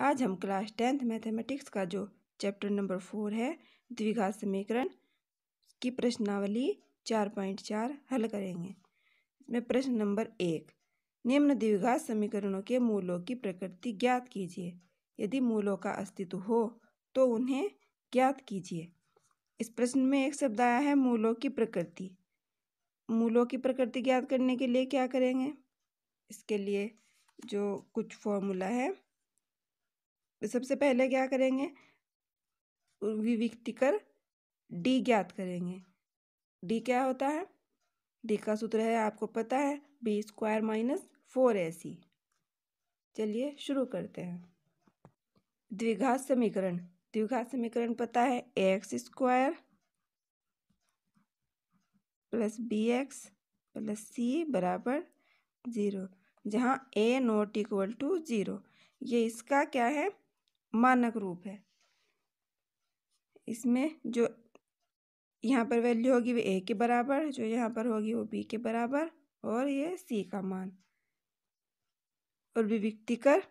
आज हम class tenth mathematics का जो चैप्टर नंबर फोर है द्विघात समीकरण की प्रश्नावली चार पॉइंट चार हल करेंगे इसमें प्रश्न नंबर एक निम्न द्विघात समीकरणों के मूलों की प्रकृति ज्ञात कीजिए यदि मूलों का अस्तित्व हो तो उन्हें ज्ञात कीजिए इस प्रश्न में एक शब्द आया है मूलों की प्रकृति मूलों की प्रकृति ज्ञात करने के लिए क्या करेंगे इसके लिए जो कुछ फॉर्मूला है सबसे पहले क्या करेंगे विविक्तिकर डी ज्ञात करेंगे डी क्या होता है डी का सूत्र है आपको पता है B square minus four A C चलिए शुरू करते हैं द्विघात समीकरण द्विघात समीकरण पता है A X square plus B X plus C बराबर ज़ीरो जहाँ A not equal to zero ये इसका क्या है मानक रूप है इसमें जो यहाँ पर वैल्यू होगी वो ए के बराबर जो यहाँ पर होगी वो बी के बराबर और ये सी का मान और विविक्ति कर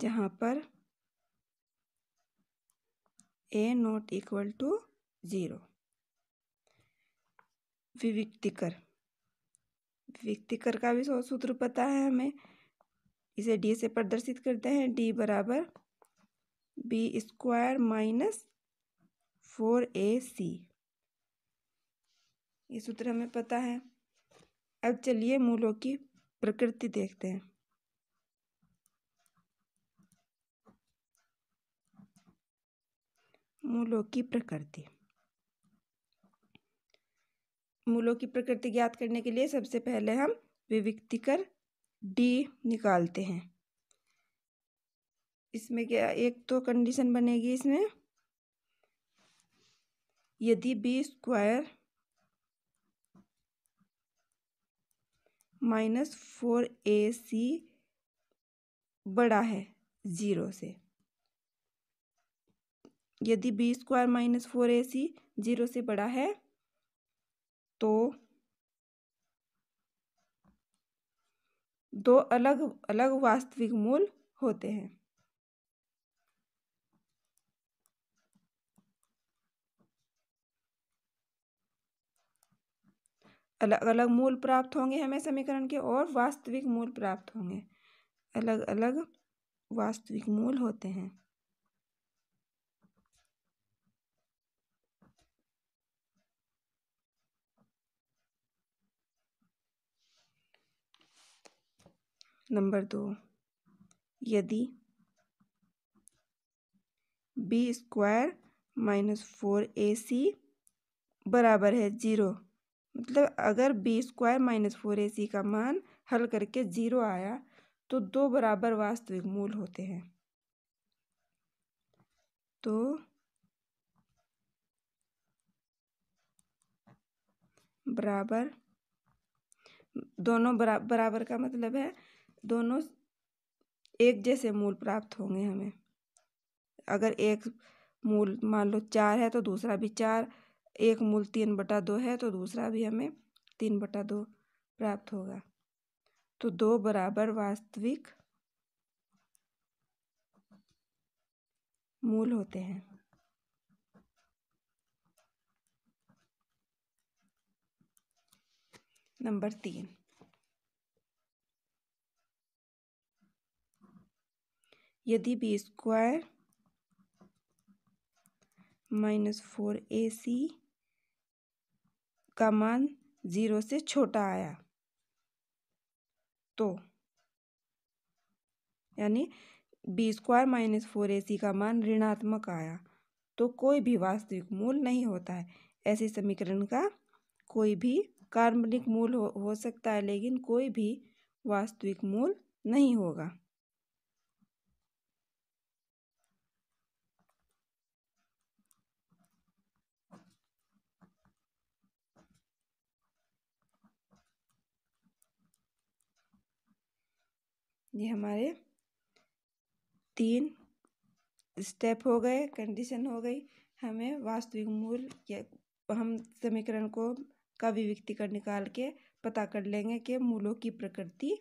जहाँ पर A not equal to zero विविक्तिकर व्यक्तिकर का भी सौ सूत्र पता है हमें इसे डी से प्रदर्शित करते हैं डी बराबर B square minus four A C ये सूत्र हमें पता है अब चलिए मूलों की प्रकृति देखते हैं मूलों की प्रकृति मूलों की प्रकृति ज्ञात करने के लिए सबसे पहले हम विविक्तिकर डी निकालते हैं इसमें क्या एक तो कंडीशन बनेगी इसमें यदि B square minus four A C बड़ा है ज़ीरो से यदि B square minus four A C zero से बड़ा है तो दो अलग अलग वास्तविक मूल होते हैं अलग अलग मूल प्राप्त होंगे हमें समीकरण के और वास्तविक मूल प्राप्त होंगे अलग अलग वास्तविक मूल होते हैं नंबर दो यदि B square minus four A C बराबर है जीरो मतलब अगर B square minus four A C का मान हल करके जीरो आया तो दो बराबर वास्तविक मूल होते हैं तो बराबर दोनों बरा, बराबर का मतलब है दोनों एक जैसे मूल प्राप्त होंगे हमें अगर एक मूल मान लो चार है तो दूसरा भी चार एक मूल तीन बटा दो है तो दूसरा भी हमें तीन बटा दो प्राप्त होगा तो दो बराबर वास्तविक मूल होते हैं नंबर तीन यदि B square minus four A C का मान ज़ीरो से छोटा आया तो यानी B square minus four A C का मान ऋणात्मक आया तो कोई भी वास्तविक मूल नहीं होता है ऐसे समीकरण का कोई भी काल्पनिक मूल हो, हो सकता है लेकिन कोई भी वास्तविक मूल नहीं होगा ये हमारे तीन स्टेप हो गए कंडीशन हो गई हमें वास्तविक मूल या हम समीकरण को का विविक्ति कर निकाल के पता कर लेंगे कि मूलों की प्रकृति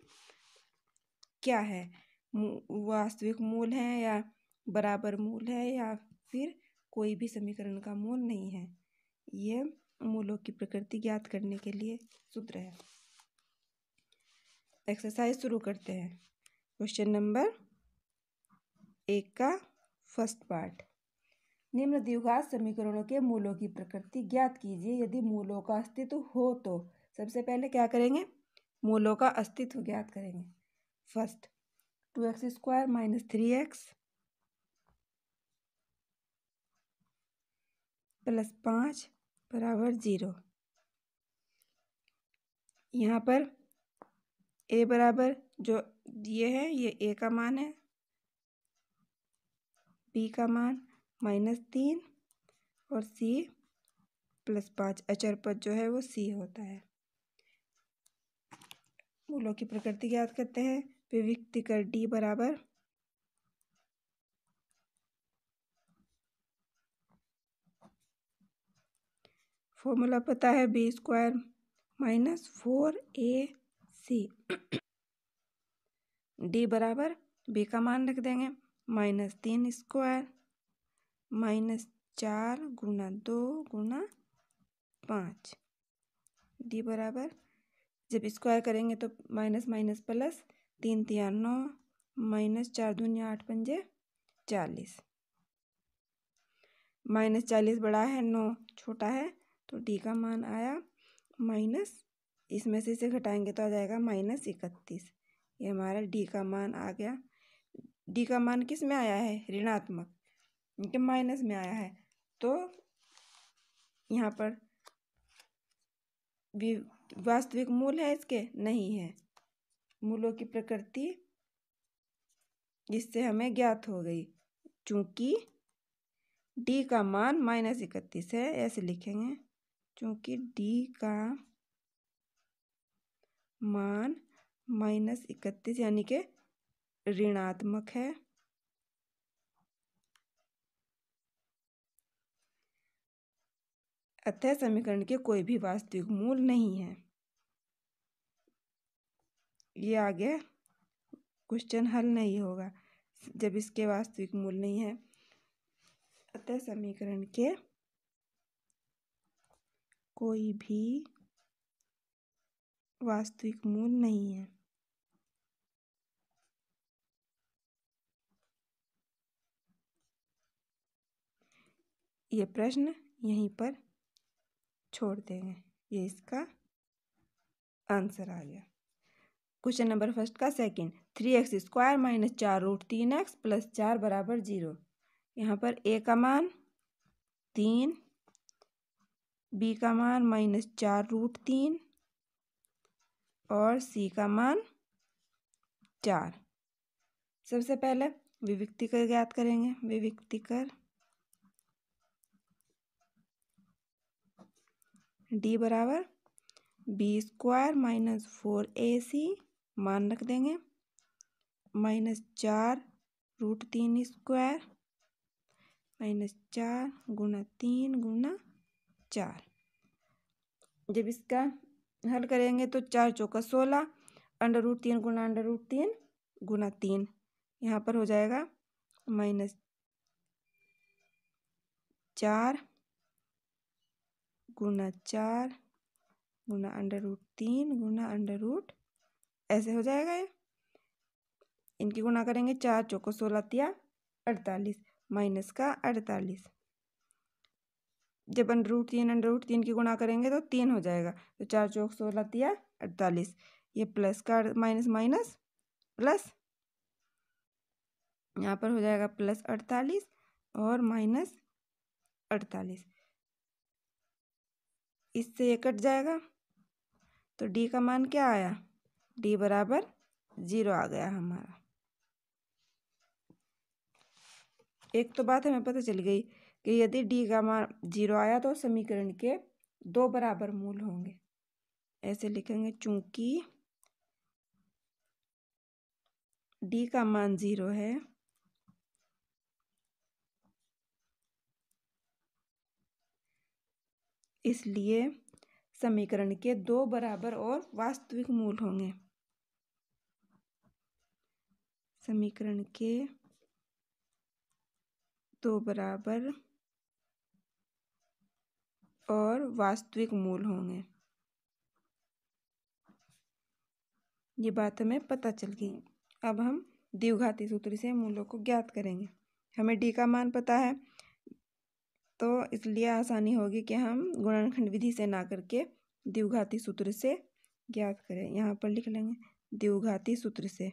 क्या है वास्तविक मूल है या बराबर मूल है या फिर कोई भी समीकरण का मूल नहीं है ये मूलों की प्रकृति ज्ञात करने के लिए सूत्र है एक्सरसाइज शुरू करते हैं क्वेश्चन नंबर एक का फर्स्ट पार्ट निम्न द्विघात समीकरणों के मूलों की प्रकृति ज्ञात कीजिए यदि मूलों का अस्तित्व हो तो सबसे पहले क्या करेंगे मूलों का अस्तित्व ज्ञात करेंगे first two X square minus three X plus पाँच बराबर जीरो यहाँ पर ए बराबर जो ये है ये ए का मान है बी का मान माइनस तीन और सी प्लस पाँच अचर पद जो है वो सी होता है मूलों की प्रकृति ज्ञात करते हैं विविक्ति कर डी बराबर फॉर्मूला पता है B square minus four A C D बराबर बी का मान रख देंगे माइनस तीन स्क्वायर माइनस चार गुना दो गुना पाँच डी बराबर जब स्क्वायर करेंगे तो माइनस माइनस प्लस तीन तिया नौ माइनस चार दूनिया आठ पंजे चालीस माइनस चालीस बड़ा है नौ छोटा है तो डी का मान आया माइनस इसमें से इसे घटाएंगे तो आ जाएगा माइनस इकतीस ये हमारा डी का मान आ गया डी का मान किस में आया है ऋणात्मक इनके माइनस में आया है तो यहाँ पर वास्तविक मूल है इसके नहीं है मूलों की प्रकृति जिससे हमें ज्ञात हो गई चूंकि डी का मान माइनस इकतीस है ऐसे लिखेंगे चूंकि डी का मान माइनस इकतीस यानी के ऋणात्मक है अतः समीकरण के कोई भी वास्तविक मूल नहीं है ये आगे क्वेश्चन हल नहीं होगा जब इसके वास्तविक मूल नहीं है अतः समीकरण के कोई भी वास्तविक मूल नहीं है ये प्रश्न यहीं पर छोड़ देंगे ये इसका आंसर आ गया क्वेश्चन नंबर फर्स्ट का second three X square minus चार रूट तीन एक्स प्लस चार बराबर जीरो यहाँ पर ए का मान तीन बी का मान माइनस चार रूट तीन और सी का मान चार सबसे पहले कर ज्ञात करेंगे कर डी बराबर B square minus four A C मान रख देंगे माइनस चार रूट तीन स्क्वायर माइनस चार गुना तीन गुना चार जब इसका हल करेंगे तो चार चौका सोलह अंडर रूट तीन गुना अंडर रूट तीन गुना तीन यहाँ पर हो जाएगा माइनस चार गुना चार गुना अंडर रूट तीन गुना अंडर रूट ऐसे हो जाएगा ये इनकी गुना करेंगे चार चौको सोलह तिया अड़तालीस माइनस का अड़तालीस जब अंडर रूट तीन अंडर रूट तीन की गुना करेंगे तो तीन हो जाएगा तो चार चौक सोलह तिया अड़तालीस ये प्लस का माइनस माइनस प्लस यहाँ पर हो जाएगा प्लस अड़तालीस और माइनस अड़तालीस इससे ये कट जाएगा तो डी का मान क्या आया डी बराबर ज़ीरो आ गया हमारा एक तो बात हमें पता चल गई कि यदि डी का मान जीरो आया तो समीकरण के दो बराबर मूल होंगे ऐसे लिखेंगे चूंकि डी का मान जीरो है इसलिए समीकरण के दो बराबर और वास्तविक मूल होंगे समीकरण के दो बराबर और वास्तविक मूल होंगे ये बात हमें पता चल गई अब हम द्विघाती सूत्र से मूलों को ज्ञात करेंगे हमें डी का मान पता है तो इसलिए आसानी होगी कि हम गुणनखंड विधि से ना करके द्विघाती सूत्र से ज्ञात करें यहाँ पर लिख लेंगे द्विघाती सूत्र से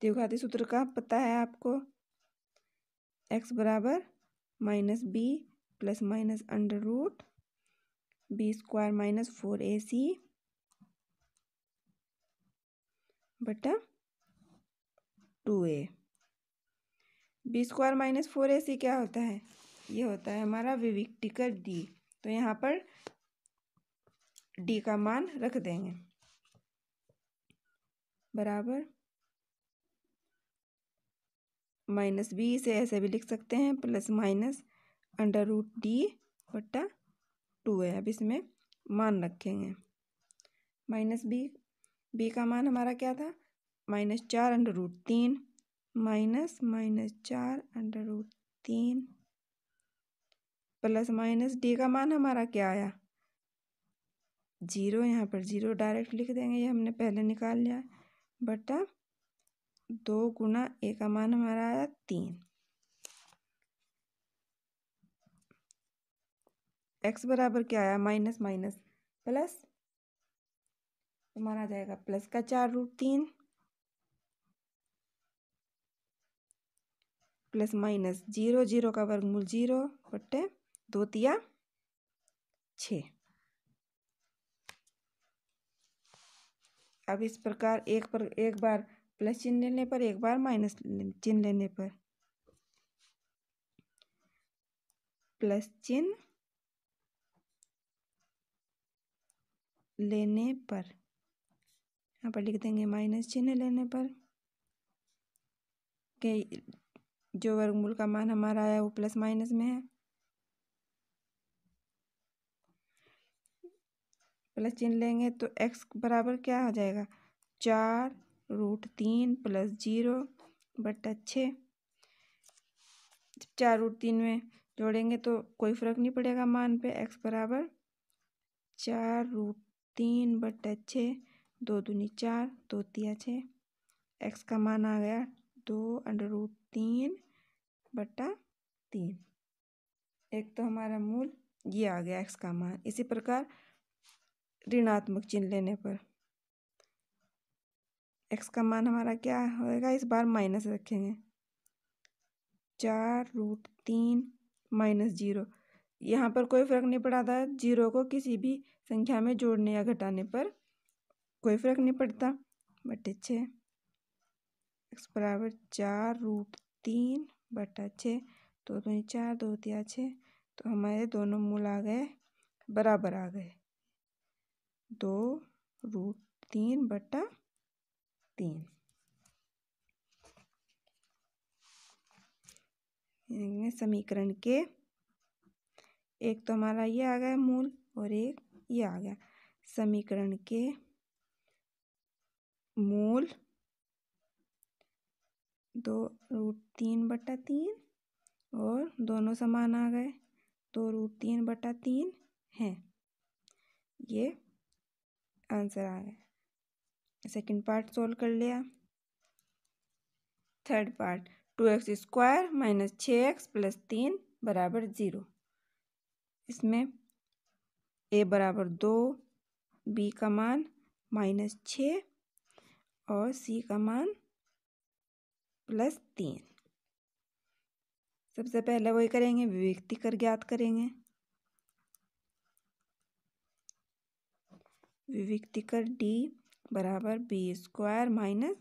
द्विघाती सूत्र का पता है आपको एक्स बराबर minus B plus minus under root B square minus four A C बटा two A B square minus four A C क्या होता है ये होता है हमारा विविक्टिकर डी तो यहाँ पर डी का मान रख देंगे बराबर माइनस बी इसे ऐसे भी लिख सकते हैं plus minus under root D बट्टा टू है अब इसमें मान रखेंगे माइनस बी बी का मान हमारा क्या था माइनस चार अंडर रूट तीन माइनस माइनस चार अंडर रूट तीन प्लस माइनस डी का मान हमारा क्या आया जीरो यहाँ पर जीरो डायरेक्ट लिख देंगे ये हमने पहले निकाल लिया बटा दो गुना ए का मान हमारा आया तीन एक्स बराबर क्या आया माइनस माइनस प्लस हमारा आ जाएगा प्लस का चार रूट तीन प्लस माइनस जीरो जीरो का वर्गमूल जीरो बट्टे दो तिया छ अब इस प्रकार एक पर एक बार प्लस चिन्ह लेने पर एक बार माइनस चिन्ह लेने पर प्लस चिन्ह लेने पर यहाँ पर लिख देंगे माइनस चिन्ह लेने पर के जो वर्गमूल का मान हमारा आया वो प्लस माइनस में है प्लस चिन्ह लेंगे तो एक्स बराबर क्या हो जाएगा चार रूट तीन प्लस जीरो बटा छः चार रूट तीन में जोड़ेंगे तो कोई फ़र्क नहीं पड़ेगा मान पे एक्स बराबर चार रूट तीन बटा छः दो दूनी चार दो तिया छः एक्स का मान आ गया दो अंडर रूट तीन बटा तीन एक तो हमारा मूल ये आ गया एक्स का मान इसी प्रकार ऋणात्मक चिन्ह लेने पर एक्स का मान हमारा क्या होएगा इस बार माइनस रखेंगे चार रूट तीन माइनस जीरो यहाँ पर कोई फर्क नहीं था जीरो को किसी भी संख्या में जोड़ने या घटाने पर कोई फर्क नहीं पड़ता बटे छः एक्स बराबर चार रूट तीन बटा छः दो तो चार दो दिया छः तो हमारे दोनों मूल आ गए बराबर आ गए दो रूट तीन बटा तीन समीकरण के एक तो हमारा ये आ गया मूल और एक ये आ गया समीकरण के मूल दो रूट तीन बटा तीन और दोनों समान आ गए दो तो रूट तीन बटा तीन हैं ये आंसर आ गया सेकंड पार्ट सोल्व कर लिया third part two X square minus छः एक्स प्लस तीन बराबर ज़ीरो इसमें ए बराबर दो बी का मान माइनस छ और सी का मान प्लस तीन सबसे पहले वही करेंगे विभक्ति कर ज्ञात करेंगे विभक्ति कर डी बराबर B square minus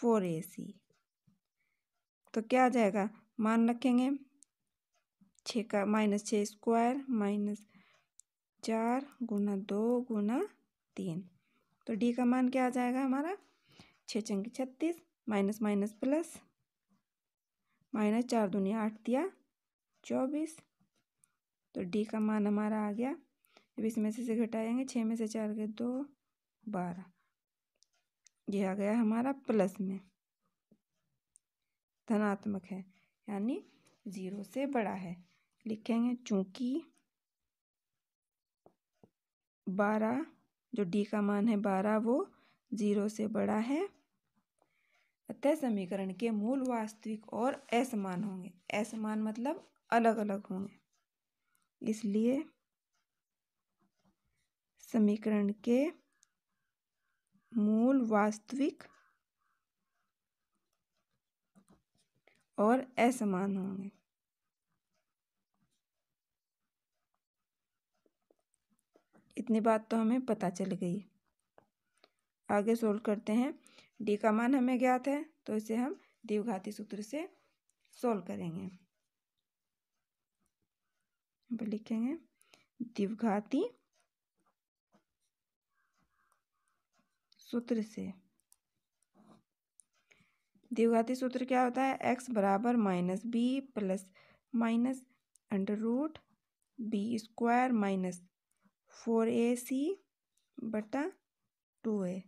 four A C तो क्या आ जाएगा मान रखेंगे छ का माइनस छ स्क्वायर माइनस चार गुना दो गुना तीन तो डी का मान क्या आ जाएगा हमारा छः चंगी छत्तीस माइनस माइनस प्लस माइनस चार दुनिया आठ दिया चौबीस तो डी का मान हमारा आ गया अब इसमें से से घटाएंगे छः में से चार के दो बारह यह आ गया हमारा प्लस में धनात्मक है यानी ज़ीरो से बड़ा है लिखेंगे चूंकि बारह जो डी का मान है बारह वो ज़ीरो से बड़ा है अतः समीकरण के मूल वास्तविक और असमान होंगे असमान मतलब अलग अलग होंगे इसलिए समीकरण के मूल वास्तविक और असमान होंगे इतनी बात तो हमें पता चल गई आगे सोल्व करते हैं डी का मान हमें ज्ञात है तो इसे हम दीवघाती सूत्र से सोल्व करेंगे लिखेंगे द्विघाती सूत्र से द्विघाती सूत्र क्या होता है एक्स बराबर minus B plus minus under root B square minus four A C बटा two A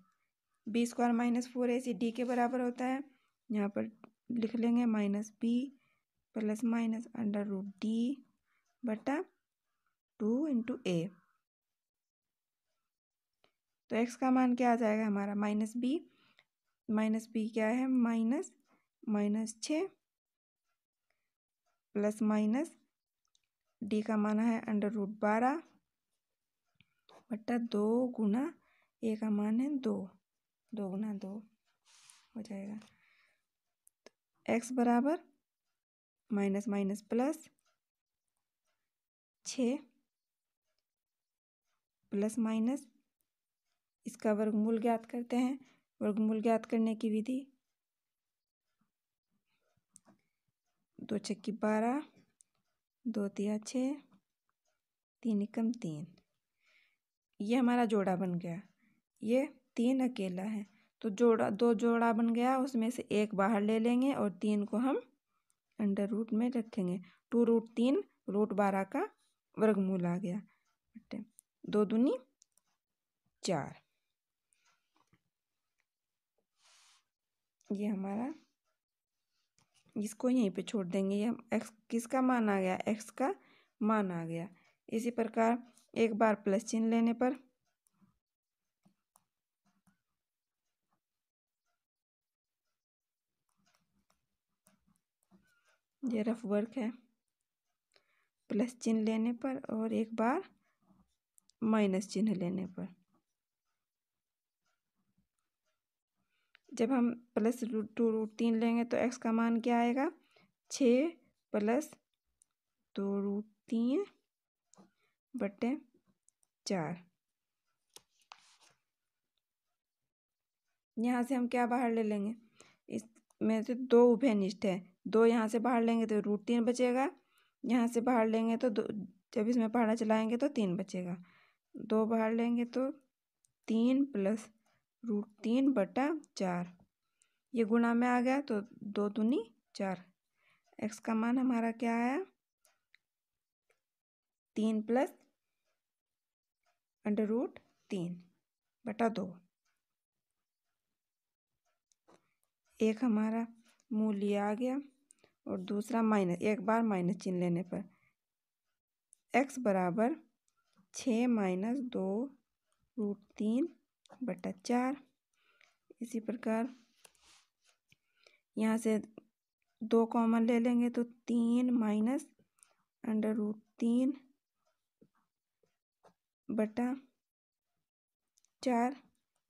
B square minus four A C D के बराबर होता है यहाँ पर लिख लेंगे minus B plus minus under root D बटा टू इंटू ए तो एक्स का मान क्या आ जाएगा हमारा माइनस बी माइनस बी क्या है माइनस माइनस छ प्लस माइनस डी का मान है अंडर रूट बारह बट्टा दो गुना ए का मान है दो दो गुना दो हो जाएगा एक्स बराबर माइनस माइनस प्लस छ प्लस माइनस इसका वर्गमूल ज्ञात करते हैं वर्गमूल ज्ञात करने की विधि दो छक्की बारह दो तिया छः तीन एकम तीन ये हमारा जोड़ा बन गया ये तीन अकेला है तो जोड़ा दो जोड़ा बन गया उसमें से एक बाहर ले लेंगे और तीन को हम अंडर रूट में रखेंगे टू रूट तीन रूट बारह का वर्गमूल आ गया दो दूनी चार ये हमारा इसको यहीं पे छोड़ देंगे ये एक्स किसका मान आ गया एक्स का मान आ गया इसी प्रकार एक बार प्लस चिन्ह लेने पर ये रफ वर्क है प्लस चिन्ह लेने पर और एक बार माइनस चिन्ह लेने पर जब हम प्लस रूट टू रूट तीन लेंगे तो एक्स का मान क्या आएगा छः प्लस दो रूट तीन बटे चार यहाँ से हम क्या बाहर ले लेंगे इसमें से दो उभयनिष्ठ है दो यहाँ से बाहर लेंगे तो रूट तीन बचेगा यहाँ से बाहर लेंगे तो दो जब इसमें पहाड़ा चलाएंगे तो तीन बचेगा दो बाहर लेंगे तो तीन प्लस रूट तीन बटा चार ये गुणा में आ गया तो दो दूनी चार एक्स का मान हमारा क्या आया तीन प्लस अंडर रूट तीन बटा दो एक हमारा मूल्य आ गया और दूसरा माइनस एक बार माइनस चिन्ह लेने पर एक्स बराबर छ माइनस दो रूट तीन बटा चार इसी प्रकार यहाँ से दो कॉमन ले लेंगे तो तीन माइनस अंडर रूट तीन बटा चार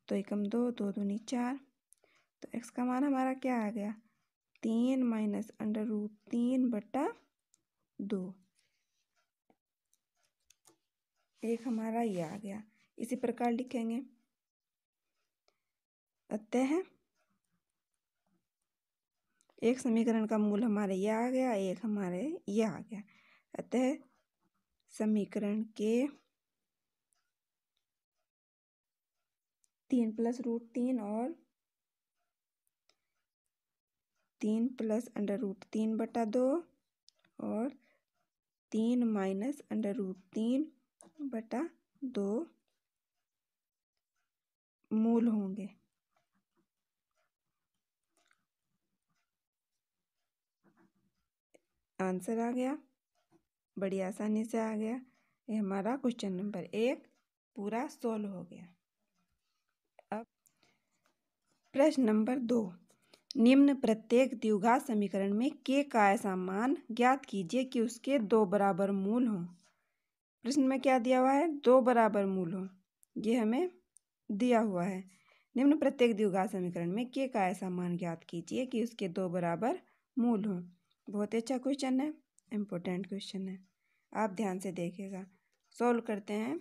तो एकम दो दो दूनी चार तो एक्स का मान हमारा क्या आ गया तीन माइनस अंडर रूट तीन बटा दो एक हमारा ये आ गया इसी प्रकार लिखेंगे अतः एक समीकरण का मूल हमारे यह आ गया एक हमारे यह आ गया अतः समीकरण के तीन प्लस रूट तीन और तीन प्लस अंडर रूट तीन बटा दो और तीन माइनस अंडर रूट तीन बटा दो मूल होंगे आंसर आ गया बड़ी आसानी से आ गया ये हमारा क्वेश्चन नंबर एक पूरा सॉल्व हो गया अब प्रश्न नंबर दो निम्न प्रत्येक द्विघात समीकरण में के का ऐसा मान ज्ञात कीजिए कि उसके दो बराबर मूल हों प्रश्न में क्या दिया हुआ है दो बराबर मूल हों ये हमें दिया हुआ है निम्न प्रत्येक द्विघात समीकरण में के का ऐसा मान ज्ञात कीजिए कि उसके दो बराबर मूल हों बहुत अच्छा क्वेश्चन है इम्पोर्टेंट क्वेश्चन है आप ध्यान से देखिएगा सॉल्व करते हैं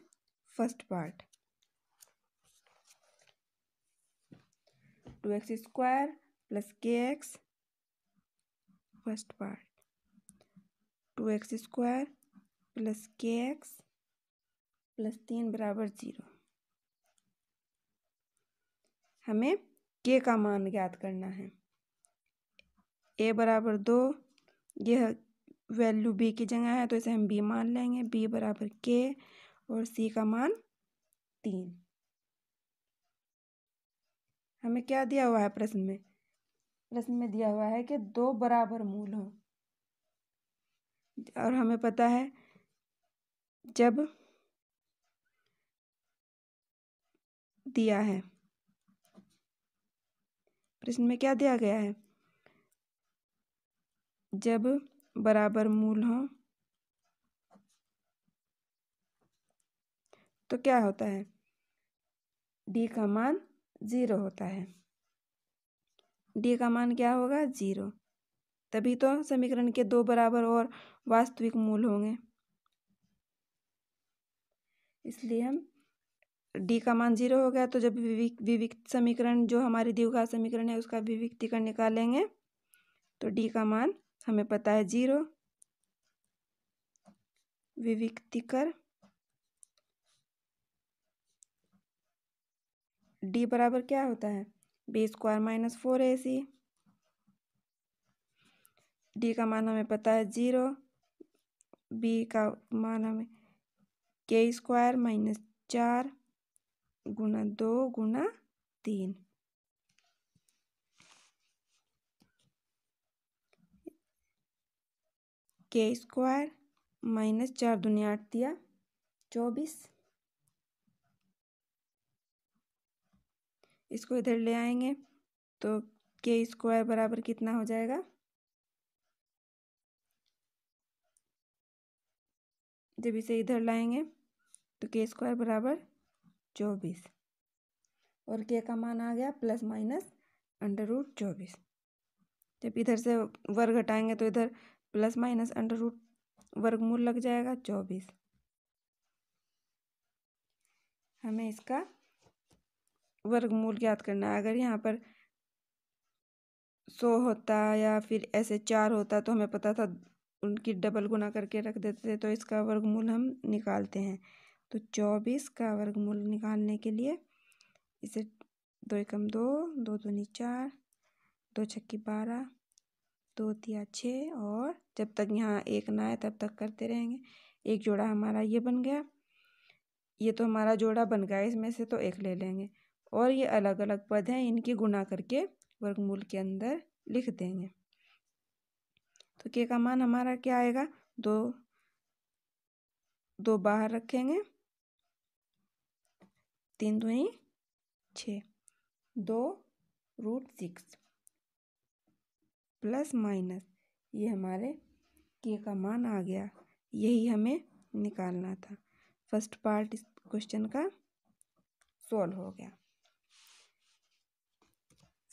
first part two X square plus K X first part two X square plus K X plus तीन बराबर जीरो हमें के का मान ज्ञात करना है ए बराबर दो यह वैल्यू बी की जगह है तो इसे हम बी मान लेंगे बी बराबर के और सी का मान तीन हमें क्या दिया हुआ है प्रश्न में प्रश्न में दिया हुआ है कि दो बराबर मूल हों और हमें पता है जब दिया है प्रश्न में क्या दिया गया है जब बराबर मूल हो तो क्या होता है डी का मान ज़ीरो होता है डी का मान क्या होगा जीरो तभी तो समीकरण के दो बराबर और वास्तविक मूल होंगे इसलिए हम डी का मान जीरो हो गया तो जब विविक विविक समीकरण जो हमारी दीवघा समीकरण है उसका विविक्तिकरण निकालेंगे तो डी का मान हमें पता है जीरो विविक्तिकर डी बराबर क्या होता है B square minus four A C D का मान हमें पता है जीरो बी का मान हमें के स्क्वायर माइनस चार गुना दो गुना तीन के स्क्वायर माइनस चार दुनिया आठ दिया चौबीस इसको इधर ले आएंगे तो के स्क्वायर बराबर कितना हो जाएगा जब इसे इधर लाएंगे तो के स्क्वायर बराबर चौबीस और के का मान आ गया प्लस माइनस अंडर रूट चौबीस जब इधर से वर्ग हटाएंगे तो इधर प्लस माइनस अंडर रूट वर्गमूल लग जाएगा चौबीस हमें इसका वर्गमूल ज्ञात करना है अगर यहाँ पर सौ होता या फिर ऐसे चार होता तो हमें पता था उनकी डबल गुना करके रख देते थे तो इसका वर्गमूल हम निकालते हैं तो चौबीस का वर्गमूल निकालने के लिए इसे दो एकम दो दो दूनी चार दो छक्की बारह दो तिया छः और जब तक यहाँ एक ना आए तब तक करते रहेंगे एक जोड़ा हमारा ये बन गया ये तो हमारा जोड़ा बन गया इसमें से तो एक ले लेंगे और ये अलग अलग पद हैं इनके गुणा करके वर्गमूल के अंदर लिख देंगे तो के का मान हमारा क्या आएगा दो दो बाहर रखेंगे तीन दूनी छ दो रूट सिक्स प्लस माइनस ये हमारे के का मान आ गया यही हमें निकालना था फर्स्ट पार्ट इस क्वेश्चन का सॉल्व हो गया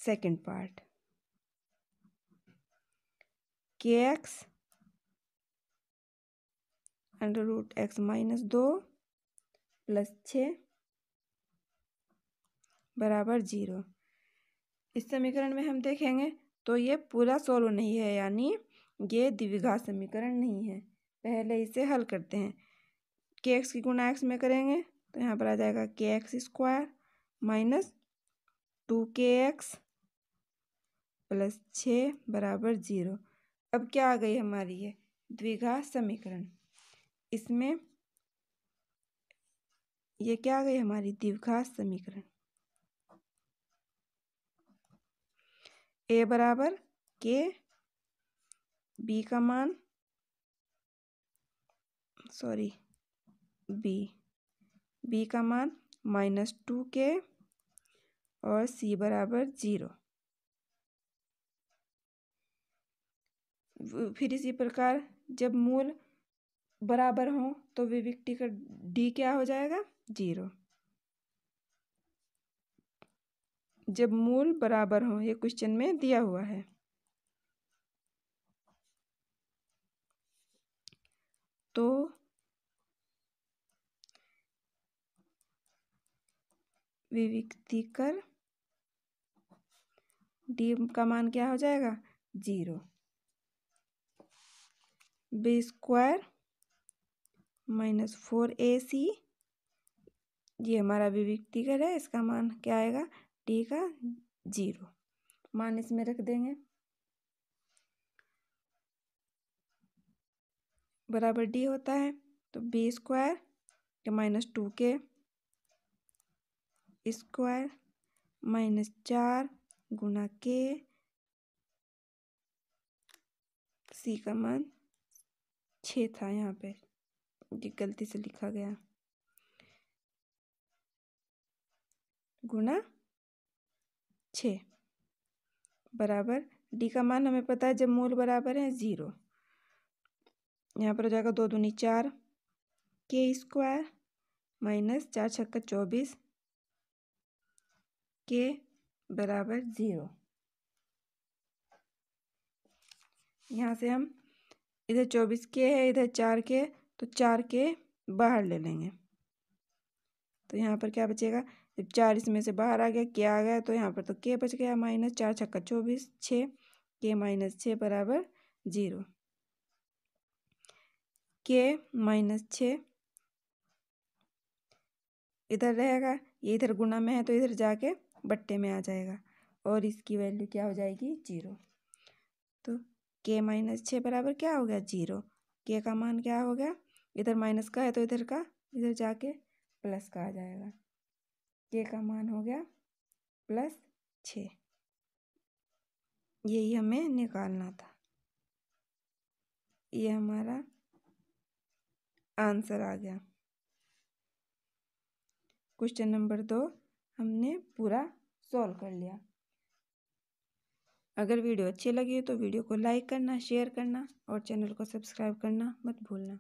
second part kx under root X minus दो प्लस छ बराबर जीरो इस समीकरण में हम देखेंगे तो ये पूरा सोल्व नहीं है यानी ये द्विघात समीकरण नहीं है पहले इसे हल करते हैं के एक्स की गुणा एक्स में करेंगे तो यहाँ पर आ जाएगा K X square minus two K X plus छः बराबर जीरो अब क्या आ गई हमारी ये द्विघात समीकरण इसमें ये क्या आ गई हमारी द्विघात समीकरण ए बराबर के बी का मान सॉरी बी बी का मान माइनस टू के और सी बराबर जीरो फिर इसी प्रकार जब मूल बराबर हो तो विविक्टी का डी क्या हो जाएगा जीरो जब मूल बराबर हो ये क्वेश्चन में दिया हुआ है तो विविक्तिकर डी का मान क्या हो जाएगा zero B square minus four A C ये हमारा विविक्तिकर है इसका मान क्या आएगा टी का जीरो मान इसमें रख देंगे बराबर डी होता है तो बी स्क्वायर के minus two K square minus चार गुना के सी का मान छः था यहाँ पे ये गलती से लिखा गया गुणा छ बराबर डी का मान हमें पता है जब मूल बराबर है ज़ीरो यहाँ पर हो जाएगा दो दूनी चार के स्क्वायर माइनस चार छक्का चौबीस के बराबर ज़ीरो यहाँ से हम इधर चौबीस के है इधर चार के तो चार के बाहर ले लेंगे तो यहाँ पर क्या बचेगा जब चार इसमें से बाहर आ गया के आ गया तो यहाँ पर तो के बच गया माइनस चार छक्का चौबीस छः के माइनस छः बराबर जीरो के माइनस छः इधर रहेगा ये इधर गुना में है तो इधर जाके बट्टे में आ जाएगा और इसकी वैल्यू क्या हो जाएगी जीरो के माइनस छः बराबर क्या हो गया जीरो के का मान क्या हो गया इधर माइनस का है तो इधर का इधर जाके प्लस का आ जाएगा के का मान हो गया प्लस छ यही हमें निकालना था ये हमारा आंसर आ गया क्वेश्चन नंबर दो हमने पूरा सॉल्व कर लिया अगर वीडियो अच्छी लगी हो तो वीडियो को लाइक करना शेयर करना और चैनल को सब्सक्राइब करना मत भूलना